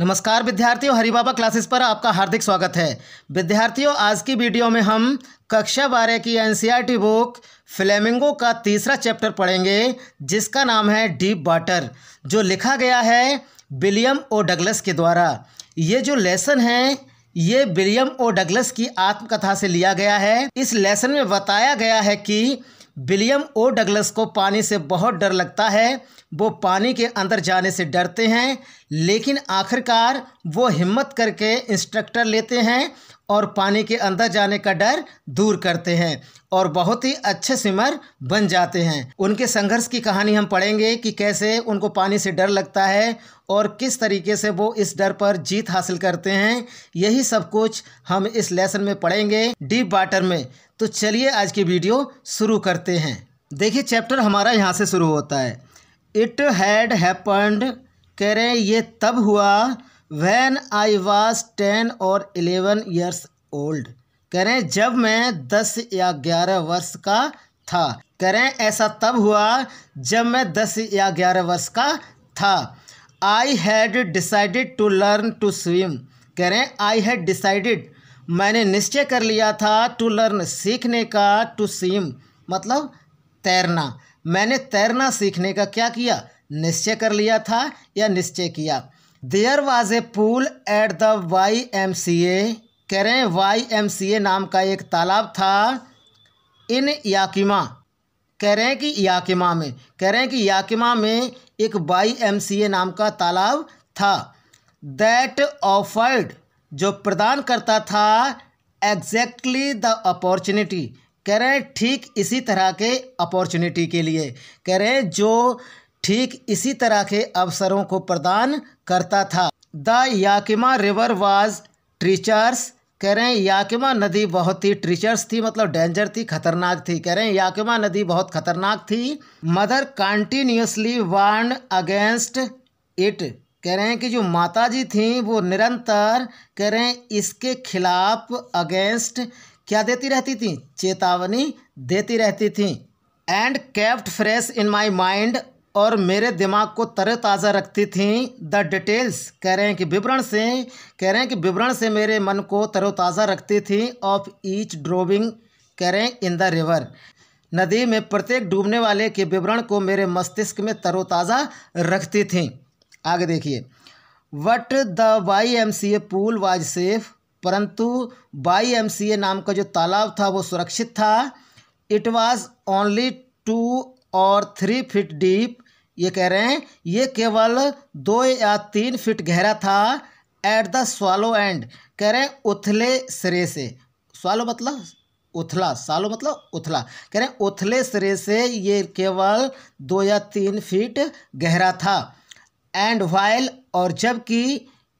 नमस्कार विद्यार्थियों हरिबाबा क्लासेस पर आपका हार्दिक स्वागत है विद्यार्थियों आज की वीडियो में हम कक्षा बारह की एनसीईआरटी बुक फ्लेमिंगो का तीसरा चैप्टर पढ़ेंगे जिसका नाम है डीप वाटर जो लिखा गया है विलियम ओ डगलस के द्वारा ये जो लेसन है ये विलियम ओ डगलस की आत्मकथा से लिया गया है इस लेसन में बताया गया है कि विलियम ओ डगलस को पानी से बहुत डर लगता है वो पानी के अंदर जाने से डरते हैं लेकिन आखिरकार वो हिम्मत करके इंस्ट्रक्टर लेते हैं और पानी के अंदर जाने का डर दूर करते हैं और बहुत ही अच्छे स्विमर बन जाते हैं उनके संघर्ष की कहानी हम पढ़ेंगे कि कैसे उनको पानी से डर लगता है और किस तरीके से वो इस डर पर जीत हासिल करते हैं यही सब कुछ हम इस लेसन में पढ़ेंगे डीप वाटर में तो चलिए आज की वीडियो शुरू करते हैं देखिए चैप्टर हमारा यहाँ से शुरू होता है इट हैड हैपन्ड कह रहे हैं ये तब हुआ वैन आई वॉज टेन और एलेवन ईयर्स ओल्ड करें जब मैं दस या ग्यारह वर्ष का था करें ऐसा तब हुआ जब मैं दस या ग्यारह वर्ष का था I had decided to learn to swim करें आई हैड डिसाइडेड मैंने निश्चय कर लिया था टू लर्न सीखने का टू स्विम मतलब तैरना मैंने तैरना सीखने का क्या किया निश्चय कर लिया था या निश्चय किया there was a pool at the Y M C A कह रहे हैं वाई एम सी ए नाम का एक तालाब था इन याकिमा कह रहे हैं कि याकिमा में कह रहे हैं कि याकिमा में एक वाई एम सी ए नाम का तालाब था दैट ऑफर्ड जो प्रदान करता था एग्जैक्टली द अपॉर्चुनिटी कह रहे हैं ठीक इसी तरह के अपॉर्चुनिटी के लिए कह रहे हैं जो ठीक इसी तरह के अवसरों को प्रदान करता था the Yakima river was treacherous कह रहे हैं याकिमा नदी बहुत ही ट्रीचर्स थी मतलब डेंजर थी खतरनाक थी कह रहे हैं याकिमा नदी बहुत खतरनाक थी mother continuously warn against it कह रहे हैं कि जो माता जी थी वो निरंतर कह रहे हैं इसके खिलाफ अगेंस्ट क्या देती रहती थी चेतावनी देती रहती थी and kept fresh in my mind और मेरे दिमाग को तरोताज़ा रखती थी द डिटेल्स कह रहे हैं कि विवरण से कह रहे हैं कि विवरण से मेरे मन को तरोताज़ा रखती थी ऑफ ईच ड्रोविंग कह रहे हैं इन द रिवर नदी में प्रत्येक डूबने वाले के विवरण को मेरे मस्तिष्क में तरोताज़ा रखती थी आगे देखिए but the Y M C A pool was safe परंतु वाई एम सी ए नाम का जो तालाब था वो सुरक्षित था इट वॉज़ ओनली टू और थ्री फिट डीप ये कह रहे हैं ये केवल दो या तीन फिट गहरा था एट द स्वालो एंड कह रहे हैं उथले सिरे से स्वालो मतलब उथला सालो मतलब उथला कह रहे हैं उथले सिरे से ये केवल दो या तीन फीट गहरा था एंड वाइल और जबकि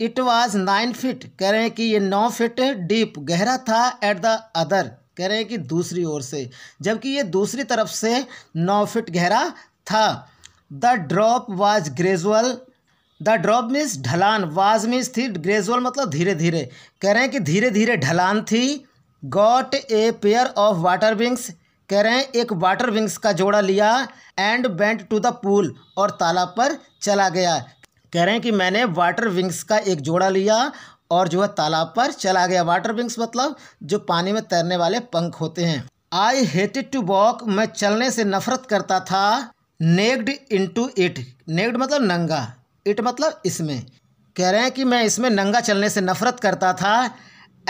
इट वाज नाइन फीट कह रहे हैं कि ये नौ फीट डीप गहरा था एट द अदर कह रहे हैं कि दूसरी ओर से जबकि ये दूसरी तरफ से नौ फिट गहरा था the drop was gradual the drop means ढलान वाज मीन्स थी ग्रेजुअल मतलब धीरे धीरे कह रहे हैं कि धीरे धीरे ढलान थी got a pair of water wings कह रहे हैं एक वाटर विंग्स का जोड़ा लिया and went to the pool और तालाब पर चला गया कह रहे हैं कि मैंने वाटर विंग्स का एक जोड़ा लिया और जो है तालाब पर चला गया वाटर विंग्स मतलब जो पानी में तैरने वाले पंख होते हैं आई हेटेड टू वॉक मैं चलने से नफरत करता था नेग्ड इन टू इट नेग्ड मतलब नंगा इट मतलब इसमें कह रहे हैं कि मैं इसमें नंगा चलने से नफरत करता था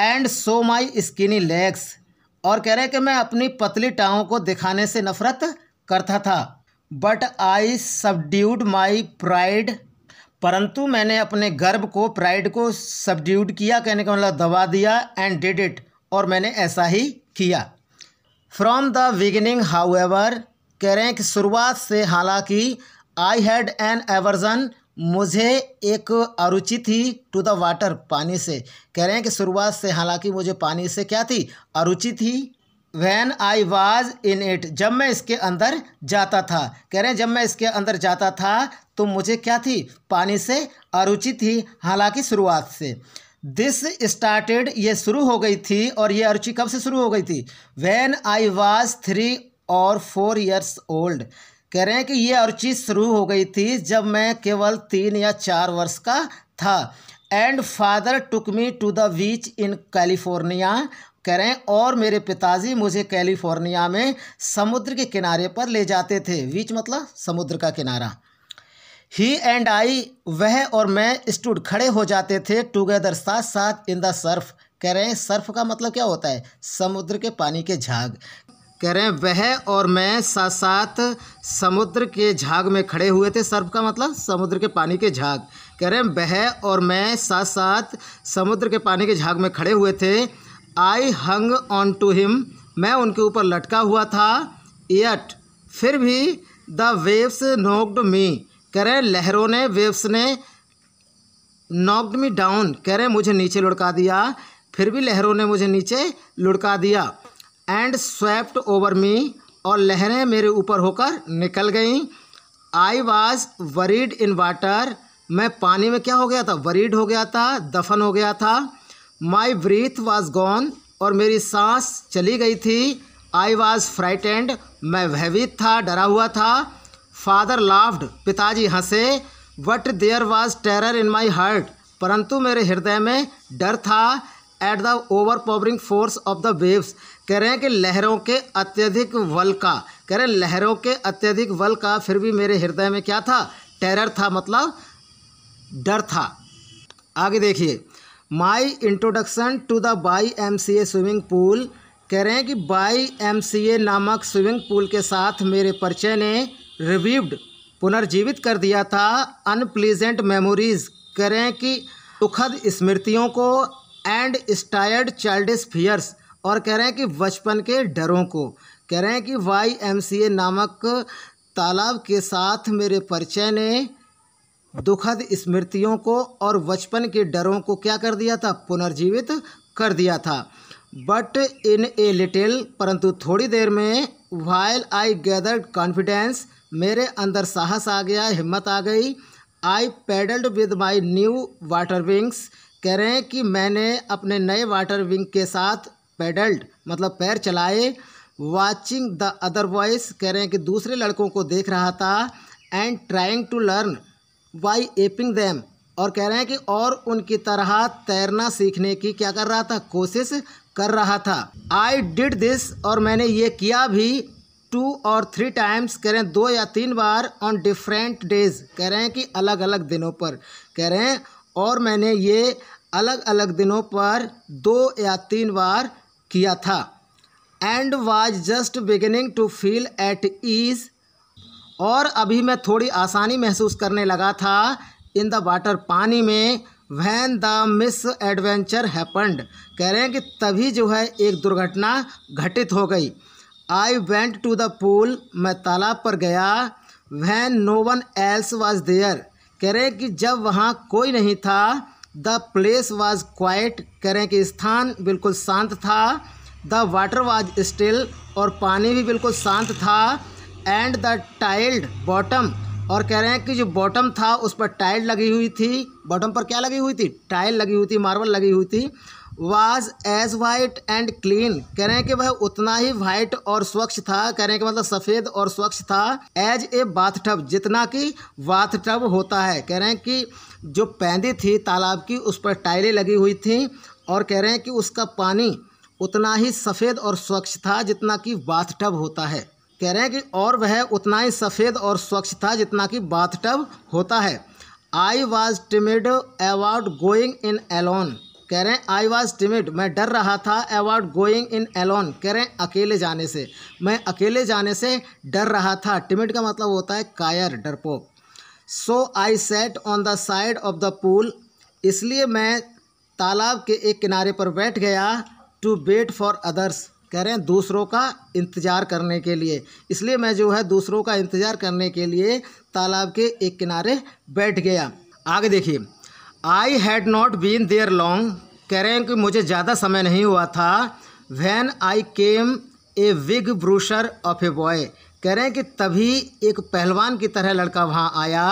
and so my skinny legs और कह रहे हैं कि मैं अपनी पतली टाँगों को दिखाने से नफरत करता था बट आई सब ड्यूड माई प्राइड परंतु मैंने अपने गर्व को प्राइड को सब्ड्यूड किया कहने का मतलब दबा दिया एंड डिड इट और मैंने ऐसा ही किया from the beginning however कह रहे हैं कि शुरुआत से हालांकि आई हैड एन एवर्जन मुझे एक अरुचि थी टू द वाटर पानी से कह रहे हैं कि शुरुआत से हालांकि मुझे पानी से क्या थी अरुचि थी when I was in it जब मैं इसके अंदर जाता था कह रहे हैं जब मैं इसके अंदर जाता था तो मुझे क्या थी पानी से अरुचि थी हालांकि शुरुआत से दिस स्टार्टेड ये शुरू हो गई थी और ये अरुचि कब से शुरू हो गई थी वैन आई वाज थ्री और फोर ईयर्स ओल्ड कह रहे हैं कि ये अरुचि शुरू हो गई थी जब मैं केवल तीन या चार वर्ष का था and father took me to the beach in California करें और मेरे पिताजी मुझे कैलिफोर्निया में समुद्र के किनारे पर ले जाते थे बीच मतलब समुद्र का किनारा ही एंड आई वह और मैं स्टूड खड़े हो जाते थे टुगेदर साथ साथ इन द सर्फ कह रहे हैं सर्फ का मतलब क्या होता है समुद्र के पानी के झाग कह रहे हैं वह और मैं साथ साथ समुद्र के झाग में खड़े हुए थे सर्फ का मतलब समुद्र के पानी के झाग कह रहे हैं वह और मैं साथ साथ समुद्र के पानी के झाग में खड़े हुए थे I hung on to him मैं उनके ऊपर लटका हुआ था यट फिर भी द वेव्स नोक्ड मी कह रहे लहरों ने वेव्स ने नोक्ड मी डाउन कह रहे मुझे नीचे लुढ़का दिया फिर भी लहरों ने मुझे नीचे लुढ़का दिया एंड स्वेप्ट ओवर मी और लहरें मेरे ऊपर होकर निकल गईं I was buried in water मैं पानी में क्या हो गया था वरीड हो गया था दफन हो गया था माई ब्रीथ वॉज गॉन और मेरी सांस चली गई थी आई वॉज फ्राइटेंड मैं भयभीत था डरा हुआ था फादर लाफ्ड पिताजी हंसे but there was terror in my heart परंतु मेरे हृदय में डर था at the overpowering force of the waves कह रहे हैं कि लहरों के अत्यधिक वल का कह रहे हैं लहरों के अत्यधिक वल का फिर भी मेरे हृदय में क्या था टेरर था मतलब डर था आगे देखिए my introduction to the Y M C A swimming pool कह रहे हैं कि बाई एम सी ए नामक स्विमिंग पूल के साथ मेरे परिचय ने रिव्यूड पुनर्जीवित कर दिया था अनप्लीजेंट मेमोरीज कह रहे हैं कि सुखद स्मृतियों को एंड स्टायर्ड चाइल्डिस फियर्स और कह रहे हैं कि बचपन के डरों को कह रहे हैं कि वाई एम सी ए नामक तालाब के साथ मेरे परिचय ने दुखद स्मृतियों को और बचपन के डरों को क्या कर दिया था पुनर्जीवित कर दिया था बट इन ए लिटिल परंतु थोड़ी देर में वाइल आई गैदर्ड कॉन्फिडेंस मेरे अंदर साहस आ गया हिम्मत आ गई I paddled with my new water wings कह रहे हैं कि मैंने अपने नए वाटर विंग के साथ पैडल्ड मतलब पैर चलाए वॉचिंग द अदर बॉयज़ कह रहे हैं कि दूसरे लड़कों को देख रहा था and trying to learn by aping them और कह रहे हैं कि और उनकी तरह तैरना सीखने की क्या कर रहा था कोशिश कर रहा था आई डिड दिस और मैंने ये किया भी टू और थ्री टाइम्स कह रहे हैं दो या तीन बार ऑन डिफरेंट डेज कह रहे हैं कि अलग अलग दिनों पर कह रहे हैं और मैंने ये अलग अलग दिनों पर दो या तीन बार किया था and was just beginning to feel at ease और अभी मैं थोड़ी आसानी महसूस करने लगा था इन द वाटर पानी में when the misadventure happened कह रहे हैं कि तभी जो है एक दुर्घटना घटित हो गई I went to the pool मैं तालाब पर गया when no one else was there कह रहे हैं कि जब वहाँ कोई नहीं था द प्लेस वॉज क्वाइट कह रहे हैं कि स्थान बिल्कुल शांत था द वाटर वॉज स्टिल और पानी भी बिल्कुल शांत था एंड द टाइल्ड बॉटम और कह रहे हैं कि जो बॉटम था उस पर टाइल लगी हुई थी बॉटम पर क्या लगी हुई थी टाइल लगी हुई थी मार्बल लगी हुई थी was as white and clean कह रहे हैं कि वह उतना ही वाइट और स्वच्छ था कह रहे हैं कि मतलब सफ़ेद और स्वच्छ था एज ए बाथ टब जितना कि बाथ टब होता है कह रहे हैं कि जो पैंदी थी तालाब की उस पर टाइलें लगी हुई थी और कह रहे हैं कि उसका पानी उतना ही सफ़ेद और स्वच्छ था जितना कि बाथ टब होता है कह रहे हैं कि और वह उतना ही सफ़ेद और स्वच्छ था जितना कि बाथटब होता है I was timid about going in alone कह रहे हैं आई वॉज टिमिड मैं डर रहा था अबाउट गोइंग इन एलोन कह रहे हैं अकेले जाने से मैं अकेले जाने से डर रहा था टिमिड का मतलब होता है कायर डरपोक so I sat on the side of the pool इसलिए मैं तालाब के एक किनारे पर बैठ गया टू वेट फॉर अदर्स कह रहे हैं दूसरों का इंतज़ार करने के लिए इसलिए मैं जो है दूसरों का इंतज़ार करने के लिए तालाब के एक किनारे बैठ गया आगे देखिए I had not been there long कह रहे हैं कि मुझे ज़्यादा समय नहीं हुआ था when I came a big bruiser of a boy कह रहे हैं कि तभी एक पहलवान की तरह लड़का वहाँ आया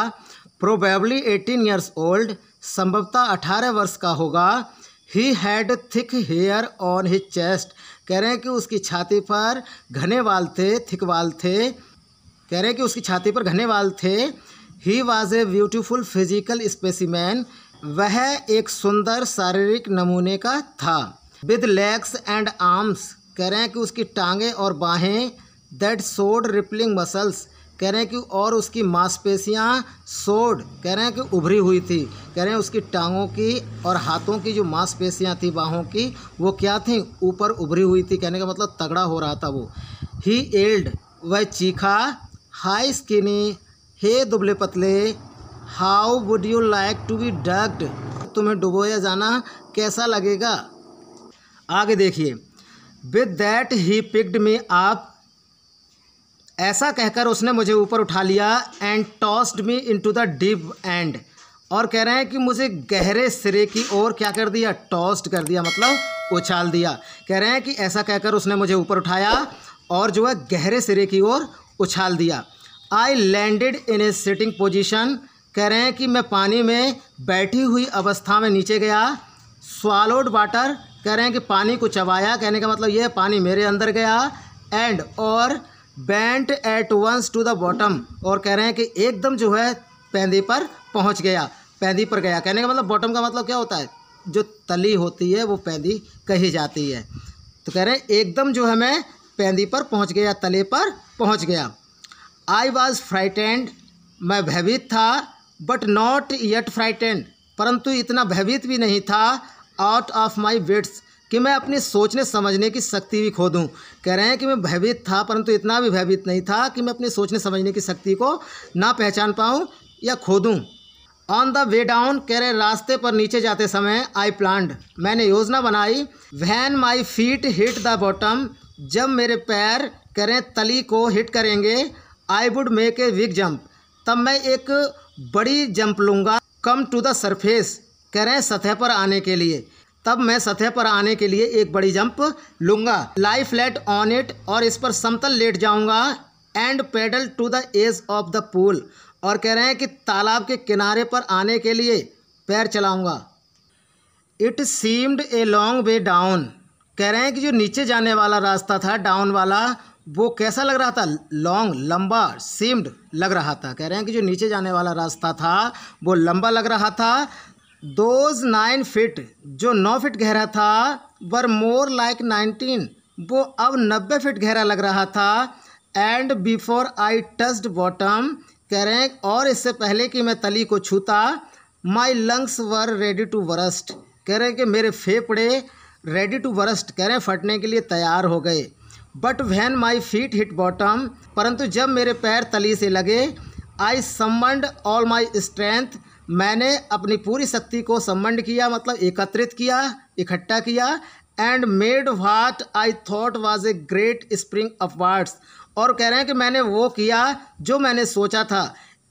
प्रोबेबली एटीन ईयर्स ओल्ड संभवतः अठारह वर्ष का होगा he had thick hair on his chest कह रहे हैं कि उसकी छाती पर घने वाल थे थिक वाल थे कह रहे हैं कि उसकी छाती पर घने वाल थे he was a beautiful physical specimen वह एक सुंदर शारीरिक नमूने का था विद लेग्स एंड आर्म्स कह रहे हैं कि उसकी टांगें और बाहें दैट सोड रिपलिंग मसल्स कह रहे हैं कि और उसकी मांसपेशियाँ सोड कह रहे हैं कि उभरी हुई थी कह रहे हैं उसकी टांगों की और हाथों की जो मांसपेशियाँ थी बाहों की वो क्या थी ऊपर उभरी हुई थी कहने का मतलब तगड़ा हो रहा था वो ही एल्ड वह चीखा हाई स्किनी हे दुबले पतले how would you like to be ducked तुम्हें डुबोया जाना कैसा लगेगा आगे देखिए with that he picked me up ऐसा कहकर उसने मुझे ऊपर उठा लिया and tossed me into the deep and और कह रहे हैं कि मुझे गहरे सिरे की ओर क्या कर दिया टॉस्ड कर दिया मतलब उछाल दिया कह रहे हैं कि ऐसा कहकर उसने मुझे ऊपर उठाया और जो है गहरे सिरे की ओर उछाल दिया I landed in a sitting position कह रहे हैं कि मैं पानी में बैठी हुई अवस्था में नीचे गया स्वालोड वाटर कह रहे हैं कि पानी को चबाया कहने का मतलब ये पानी मेरे अंदर गया एंड और went at once to the bottom और कह रहे हैं कि एकदम जो है पैंदी पर पहुंच गया पैंदी पर गया कहने का मतलब बॉटम का मतलब क्या होता है जो तली होती है वो पैंदी कही जाती है तो कह रहे हैं एकदम जो है मैं पैंदी पर पहुंच गया तले पर पहुंच गया आई वॉज फ्राइटेंड मैं भयभीत था बट नॉट येट फ्राइटेंड परंतु इतना भयभीत भी नहीं था आउट ऑफ माई वेट्स कि मैं अपनी सोचने समझने की शक्ति भी खो दूँ कह रहे हैं कि मैं भयभीत था परंतु इतना भी भयभीत नहीं था कि मैं अपनी सोचने समझने की शक्ति को ना पहचान पाऊँ या खो दूँ ऑन द वे डाउन कह रहे रास्ते पर नीचे जाते समय आई प्लांट मैंने योजना बनाई when my feet hit the bottom जब मेरे पैर करें तली को हिट करेंगे I would make a big jump तब मैं एक बड़ी जंप लूँगा कम टू द सरफेस कह रहे सतह पर आने के लिए तब मैं सतह पर आने के लिए एक बड़ी जंप लूंगा लाई फ्लैट ऑन इट और इस पर समतल लेट जाऊंगा and paddle to the edge of the pool और कह रहे हैं कि तालाब के किनारे पर आने के लिए पैर चलाऊंगा it seemed a long way down कह रहे हैं कि जो नीचे जाने वाला रास्ता था डाउन वाला वो कैसा लग रहा था लॉन्ग लंबा सीम्ड लग रहा था कह रहे हैं कि जो नीचे जाने वाला रास्ता था वो लंबा लग रहा था दोज नाइन फिट जो नौ फिट गहरा था वर मोर लाइक नाइनटीन वो अब नब्बे फिट गहरा लग रहा था and before I touched bottom हैं और इससे पहले कि मैं तली को छूता my lungs were ready to burst कह रहे हैं कि मेरे फेफड़े रेडी टू वरस्ट कह रहे हैं फटने के लिए तैयार हो गए but when my feet hit bottom परंतु जब मेरे पैर तली से लगे I summoned all my strength मैंने अपनी पूरी शक्ति को सम्मंड किया मतलब एकत्रित किया इकट्ठा किया and made what I thought was a great spring upwards और कह रहे हैं कि मैंने वो किया जो मैंने सोचा था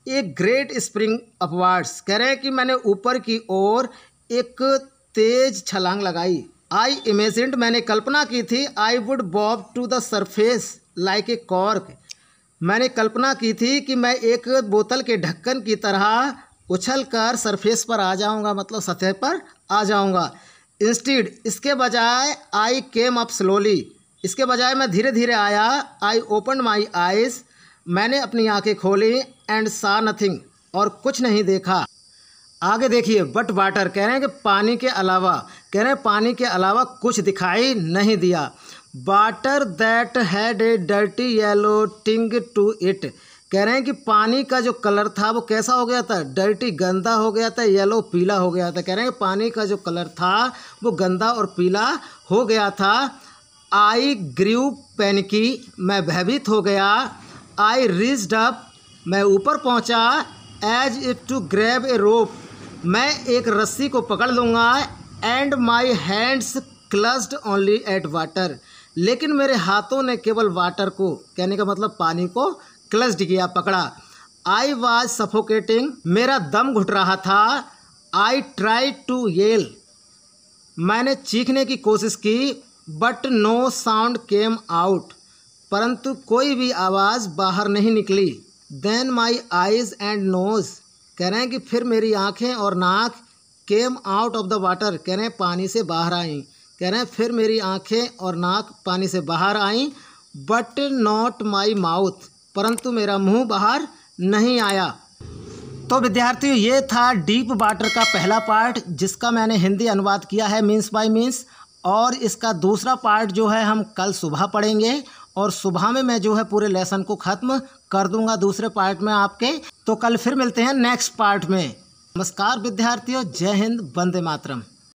एक ग्रेट स्प्रिंग ऑफ वार्ड्स कह रहे हैं कि मैंने ऊपर की ओर एक तेज छलांग लगाई आई इमेजिड मैंने कल्पना की थी I would bob to the surface like a cork मैंने कल्पना की थी कि मैं एक बोतल के ढक्कन की तरह उछल कर सरफेस पर आ जाऊँगा मतलब सतह पर आ जाऊँगा इंस्टीड इसके बजाय आई केम अप स्लोली इसके बजाय मैं धीरे धीरे आया आई ओपन माई आइज मैंने अपनी आंखें खोली एंड सा नथिंग और कुछ नहीं देखा आगे देखिए बट वाटर कह रहे हैं कि पानी के अलावा कह रहे हैं पानी के अलावा कुछ दिखाई नहीं दिया water that had a dirty yellow tint to it कह रहे हैं कि पानी का जो कलर था वो कैसा हो गया था डर्टी गंदा हो गया था येलो पीला हो गया था कह रहे हैं कि पानी का जो कलर था वो गंदा और पीला हो गया था आई ग्रीव पैनिकी मैं भयभीत हो गया आई रिज्ड अप मैं ऊपर पहुंचा as it to grab a rope मैं एक रस्सी को पकड़ लूँगा and my hands clutched only at water लेकिन मेरे हाथों ने केवल वाटर को कहने का मतलब पानी को क्लस्ड किया पकड़ा आई वॉज सफोकेटिंग मेरा दम घुट रहा था आई ट्राई टू येल मैंने चीखने की कोशिश की but no sound came out परंतु कोई भी आवाज़ बाहर नहीं निकली then my eyes and nose कह रहे हैं कि फिर मेरी आँखें और नाक came out of the water कह रहे हैं पानी से बाहर आईं कह रहे हैं फिर मेरी आँखें और नाक पानी से बाहर आईं बट नॉट माई माउथ परंतु मेरा मुंह बाहर नहीं आया तो विद्यार्थियों ये था डीप वाटर का पहला पार्ट जिसका मैंने हिंदी अनुवाद किया है मीन्स बाय मीन्स और इसका दूसरा पार्ट जो है हम कल सुबह पढ़ेंगे और सुबह में मैं जो है पूरे लेसन को ख़त्म कर दूंगा दूसरे पार्ट में आपके तो कल फिर मिलते हैं नेक्स्ट पार्ट में नमस्कार विद्यार्थियों जय हिंद वंदे मातरम